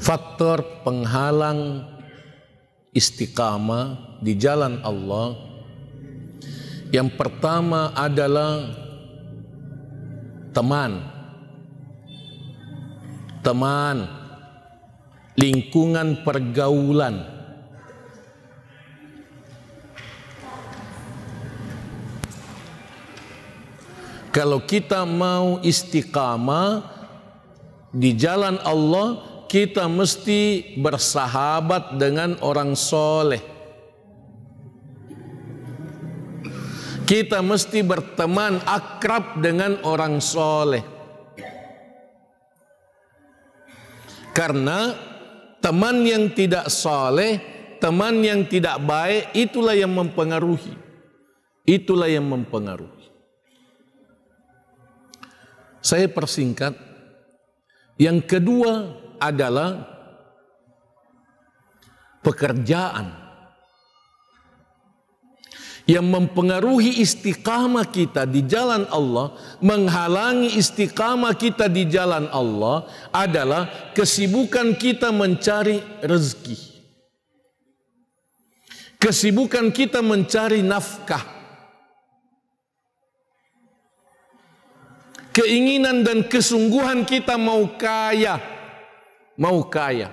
faktor penghalang istiqamah di jalan Allah yang pertama adalah teman teman lingkungan pergaulan kalau kita mau istiqamah di jalan Allah kita mesti bersahabat dengan orang soleh. Kita mesti berteman akrab dengan orang soleh. Karena teman yang tidak soleh, teman yang tidak baik, itulah yang mempengaruhi. Itulah yang mempengaruhi. Saya persingkat. Yang kedua, adalah pekerjaan yang mempengaruhi istiqamah kita di jalan Allah, menghalangi istiqamah kita di jalan Allah adalah kesibukan kita mencari rezeki. Kesibukan kita mencari nafkah. Keinginan dan kesungguhan kita mau kaya mau kaya.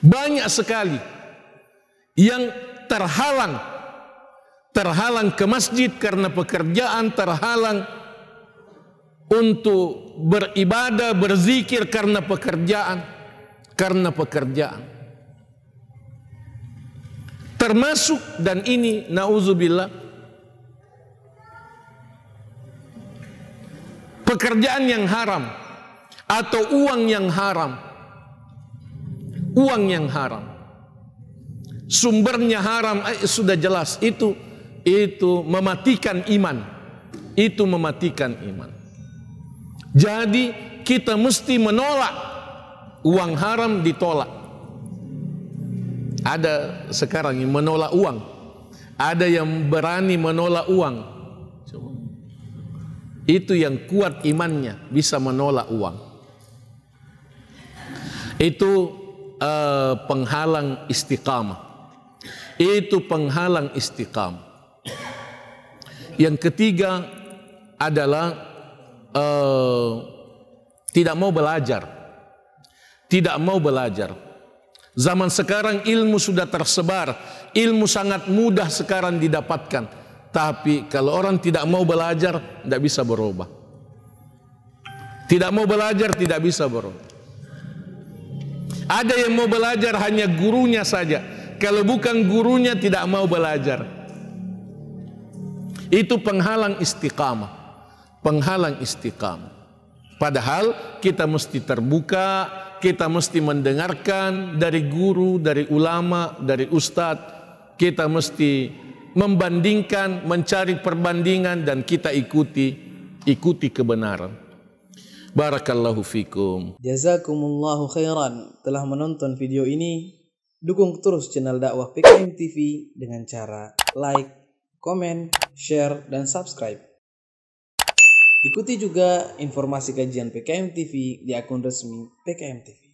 Banyak sekali yang terhalang terhalang ke masjid karena pekerjaan, terhalang untuk beribadah, berzikir karena pekerjaan, karena pekerjaan. Termasuk dan ini nauzubillah pekerjaan yang haram atau uang yang haram. Uang yang haram. Sumbernya haram eh, sudah jelas itu itu mematikan iman. Itu mematikan iman. Jadi kita mesti menolak uang haram ditolak. Ada sekarang yang menolak uang. Ada yang berani menolak uang. Itu yang kuat imannya bisa menolak uang. Itu uh, penghalang istiqamah. Itu penghalang istiqamah. Yang ketiga adalah uh, tidak mau belajar. Tidak mau belajar. Zaman sekarang ilmu sudah tersebar, ilmu sangat mudah sekarang didapatkan. Tapi kalau orang tidak mau belajar, tidak bisa berubah. Tidak mau belajar, tidak bisa berubah. Ada yang mau belajar hanya gurunya saja. Kalau bukan gurunya tidak mau belajar. Itu penghalang istiqamah. Penghalang istiqamah. Padahal kita mesti terbuka, kita mesti mendengarkan dari guru, dari ulama, dari ustadz. Kita mesti membandingkan, mencari perbandingan dan kita ikuti ikuti kebenaran. Barakallahu fikum. Jazakumullahu khairan telah menonton video ini. Dukung terus channel dakwah PKM TV dengan cara like, komen, share, dan subscribe. Ikuti juga informasi kajian PKM TV di akun resmi PKM TV.